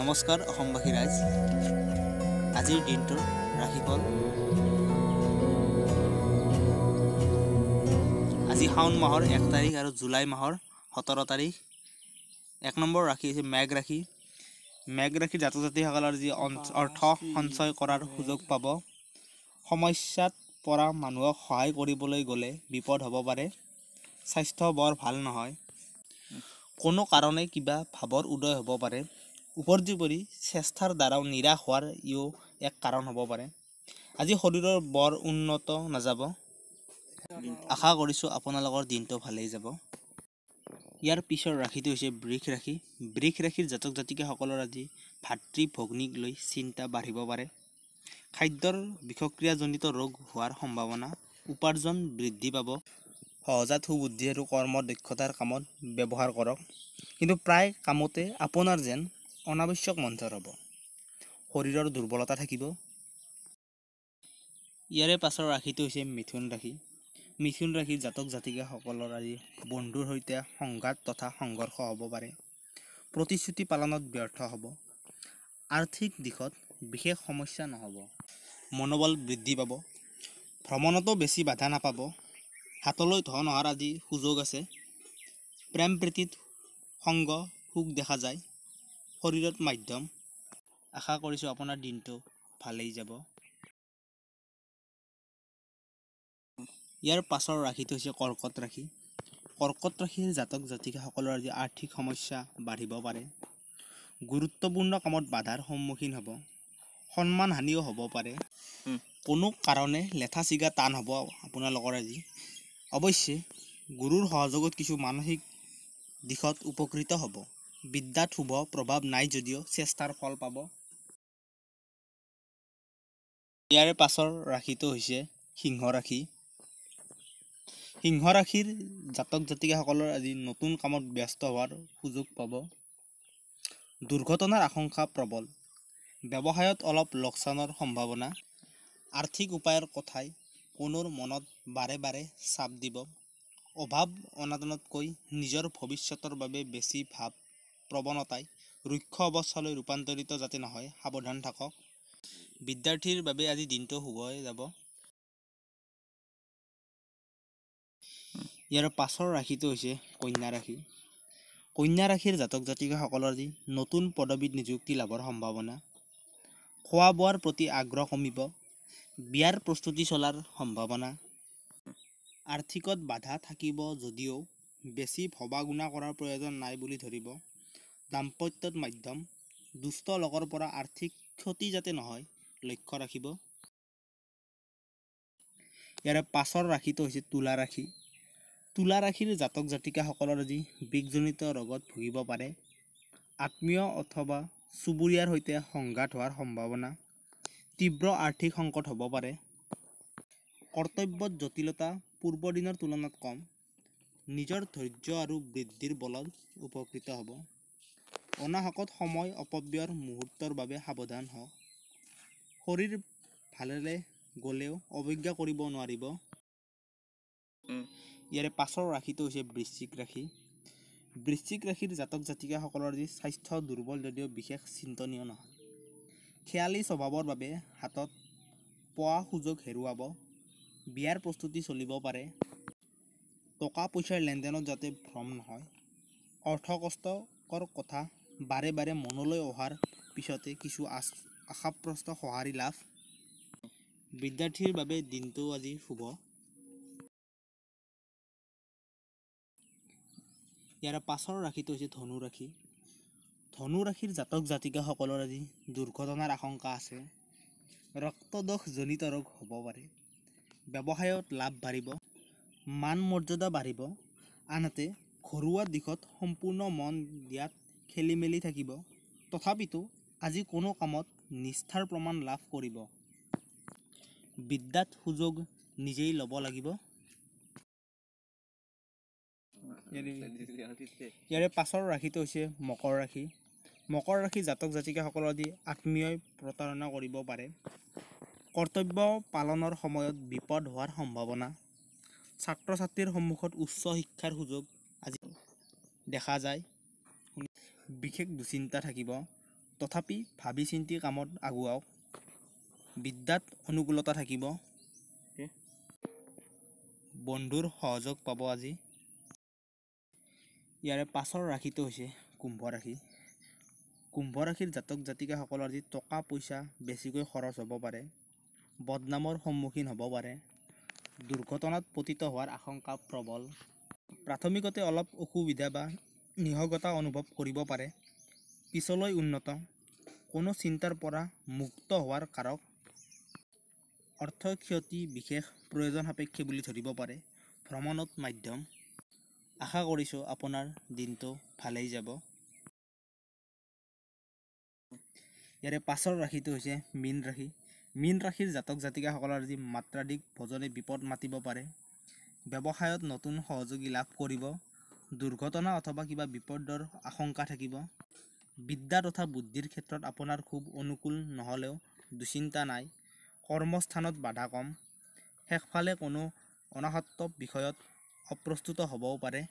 নমস্কাৰ অসমবাসী ৰাইজ আজিৰ দিনটো ৰাখিফল আজি শাওণ মাহৰ এক তাৰিখ আৰু জুলাই মাহৰ সোতৰ তাৰিখ এক নম্বৰ ৰাখি হৈছে মেঘ ৰাখি মেঘ ৰাখি জাত জাতিসকলৰ যি অৰ্থ সঞ্চয় কৰাৰ সুযোগ পাব সমস্যাত পৰা মানুহক সহায় কৰিবলৈ গ'লে বিপদ হ'ব পাৰে স্বাস্থ্য বৰ ভাল নহয় কোনো কাৰণে কিবা ভাৱৰ উদয় হ'ব পাৰে উপৰ্যুপৰি চেষ্টাৰ দ্বাৰাও নিৰাশ হোৱাৰ ইও এক কাৰণ হ'ব পাৰে আজি শৰীৰৰ বৰ উন্নত নাযাব আশা কৰিছোঁ আপোনালোকৰ দিনটো ভালেই যাব ইয়াৰ পিছৰ ৰাশিটো হৈছে বৃষ ৰাশি বৃষ ৰাশিৰ জাতক জাতিকাসকলৰ আজি ভাতৃ ভগ্নীক লৈ চিন্তা বাঢ়িব পাৰে খাদ্যৰ বিষক্ৰিয়াজনিত ৰোগ হোৱাৰ সম্ভাৱনা উপাৰ্জন বৃদ্ধি পাব সহজাত সুবুদ্ধি আৰু কৰ্ম দক্ষতাৰ কামত ব্যৱহাৰ কৰক কিন্তু প্ৰায় কামতে আপোনাৰ যেন অনাৱশ্যক মন্থৰ হ'ব শৰীৰৰ দুৰ্বলতা থাকিব ইয়াৰে পাছৰ ৰাশিটো হৈছে মিথুন ৰাশি মিথুন ৰাশিত জাতক জাতিকাসকলৰ আজি বন্ধুৰ সৈতে সংঘাত তথা সংঘৰ্ষ হ'ব পাৰে প্ৰতিশ্ৰুতি পালনত ব্যৰ্থ হ'ব আৰ্থিক দিশত বিশেষ সমস্যা নহ'ব মনোবল বৃদ্ধি পাব ভ্ৰমণতো বেছি বাধা নাপাব হাতলৈ ধন অহাৰ আদি সুযোগ আছে প্ৰেম প্ৰীতিত সংগ সুখ দেখা যায় শৰীৰত মাধ্যম আশা কৰিছোঁ আপোনাৰ দিনটো ভালেই যাব ইয়াৰ পাছৰ ৰাশিটো হৈছে কৰ্কট ৰাশি কৰ্কট ৰাশিৰ জাতক জাতিকাসকলৰ আজি আৰ্থিক সমস্যা বাঢ়িব পাৰে গুৰুত্বপূৰ্ণ কামত বাধাৰ সন্মুখীন হ'ব সন্মান হানিও হ'ব পাৰে কোনো কাৰণে লেঠা চিগা টান হ'ব আপোনালোকৰ আজি অৱশ্যে গুৰুৰ সহযোগত কিছু মানসিক দিশত উপকৃত হ'ব বিদ্যাত শুভ প্ৰভাৱ নাই যদিও চেষ্টাৰ ফল পাব ইয়াৰে পাছৰ ৰাশিটো হৈছে সিংহ ৰাশি সিংহ ৰাশিৰ জাতক জাতিকাসকলৰ আজি নতুন কামত ব্যস্ত হোৱাৰ সুযোগ পাব দুৰ্ঘটনাৰ আশংকা প্ৰবল ব্যৱসায়ত অলপ লোকচানৰ সম্ভাৱনা আৰ্থিক উপায়ৰ কথাই কোনো মনত বাৰে বাৰে চাপ দিব অভাৱ অনাদনতকৈ নিজৰ ভৱিষ্যতৰ বাবে বেছি ভাৱ প্ৰৱণতাই ৰুক্ষ অৱস্থালৈ ৰূপান্তৰিত যাতে নহয় সাৱধান থাকক বিদ্যাৰ্থীৰ বাবে আজি দিনটো শুভ হৈ যাব ইয়াৰ পাছৰ ৰাশিটো হৈছে কন্যা ৰাশি কন্যা ৰাশিৰ জাতক জাতিকাসকলৰ যি নতুন পদবীত নিযুক্তি লাভৰ সম্ভাৱনা খোৱা বোৱাৰ প্ৰতি আগ্ৰহ কমিব বিয়াৰ প্ৰস্তুতি চলাৰ সম্ভাৱনা আৰ্থিকত বাধা থাকিব যদিও বেছি ভবা গুণা কৰাৰ প্ৰয়োজন নাই বুলি ধৰিব দাম্পত্যত মাধ্যম দুষ্ট লগৰ পৰা আৰ্থিক ক্ষতি যাতে নহয় লক্ষ্য ৰাখিব ইয়াৰে পাছৰ ৰাখিটো হৈছে তোলা ৰাখি তোলা ৰাখিৰ জাতক জাতিকাসকলৰ যি বিষজনিত ৰোগত ভুগিব পাৰে আত্মীয় অথবা চুবুৰীয়াৰ সৈতে সংঘাত হোৱাৰ সম্ভাৱনা তীব্ৰ আৰ্থিক সংকট হ'ব পাৰে কৰ্তব্যত জটিলতা পূৰ্বৰ দিনৰ তুলনাত কম নিজৰ ধৈৰ্য আৰু বৃদ্ধিৰ বলত উপকৃত হ'ব অনাহকত সময় অপব্যয়ৰ মুহূৰ্তৰ বাবে সাৱধান হওক শৰীৰ ভালেৰে গ'লেও অৱজ্ঞা কৰিব নোৱাৰিব ইয়াৰে পাছৰ ৰাশিটো হৈছে বৃশ্চিক ৰাশি বৃশ্চিক ৰাশিৰ জাতক জাতিকাসকলৰ যি স্বাস্থ্য দুৰ্বল যদিও বিশেষ চিন্তনীয় নহয় খেয়ালি স্বভাৱৰ বাবে হাতত পোৱা সুযোগ হেৰুৱাব বিয়াৰ প্ৰস্তুতি চলিব পাৰে টকা পইচাৰ লেনদেনত যাতে ভ্ৰম নহয় অৰ্থ কষ্টকৰ কথা বাৰে বাৰে মনলৈ অহাৰ পিছতে কিছু আশাপ্ৰস্ত সঁহাৰি লাভ বিদ্যাৰ্থীৰ বাবে দিনটো আজি শুভ ইয়াৰ পাছৰ ৰাশিটো হৈছে ধনু ৰাশি ধনু ৰাশিৰ জাতক জাতিকাসকলৰ আজি দুৰ্ঘটনাৰ আশংকা আছে ৰক্তদোষজনিত ৰোগ হ'ব পাৰে ব্যৱসায়ত লাভ বাঢ়িব মান মৰ্যাদা বাঢ়িব আনহাতে ঘৰুৱা দিশত সম্পূৰ্ণ মন দিয়াত খেলি মেলি থাকিব তথাপিতো আজি কোনো কামত নিষ্ঠাৰ প্ৰমাণ লাভ কৰিব বিদ্যাত সুযোগ নিজেই ল'ব লাগিব ইয়াৰে পাছৰ ৰাশিটো হৈছে মকৰ ৰাশি মকৰ ৰাশি জাতক জাতিকাসকলৰ দি আত্মীয় প্ৰতাৰণা কৰিব পাৰে কৰ্তব্য পালনৰ সময়ত বিপদ হোৱাৰ সম্ভাৱনা ছাত্ৰ ছাত্ৰীৰ সন্মুখত উচ্চ শিক্ষাৰ সুযোগ আজি দেখা যায় বিশেষ দুচিন্তা থাকিব তথাপি ভাবি চিন্তি কামত আগুৱাওক বিদ্যাত অনুকূলতা থাকিব বন্ধুৰ সহযোগ পাব আজি ইয়াৰে পাছৰ ৰাশিটো হৈছে কুম্ভ ৰাশি কুম্ভ ৰাশিৰ জাতক জাতিকাসকলৰ আজি টকা পইচা বেছিকৈ খৰচ হ'ব পাৰে বদনামৰ সন্মুখীন হ'ব পাৰে দুৰ্ঘটনাত পতিত হোৱাৰ আশংকা প্ৰবল প্ৰাথমিকতে অলপ অসুবিধা বা নিহগতা অনুভৱ কৰিব পাৰে পিছলৈ উন্নত কোনো চিন্তাৰ পৰা মুক্ত হোৱাৰ কাৰক অৰ্থ ক্ষতি বিশেষ প্ৰয়োজন সাপেক্ষে বুলি ধৰিব পাৰে ভ্ৰমণত মাধ্যম আশা কৰিছোঁ আপোনাৰ দিনটো ভালেই যাব ইয়াৰে পাছৰ ৰাশিটো হৈছে মীন ৰাশি মীন ৰাশিৰ জাতক জাতিকাসকলৰ যি মাত্ৰাধিক ভোজনে বিপদ মাতিব পাৰে ব্যৱসায়ত নতুন সহযোগী লাভ কৰিব দুৰ্ঘটনা অথবা কিবা বিপদৰ আশংকা থাকিব বিদ্যা তথা বুদ্ধিৰ ক্ষেত্ৰত আপোনাৰ খুব অনুকূল নহ'লেও দুচিন্তা নাই কৰ্মস্থানত বাধা কম শেষফালে কোনো অনাসত্ব বিষয়ত অপ্ৰস্তুত হ'বও পাৰে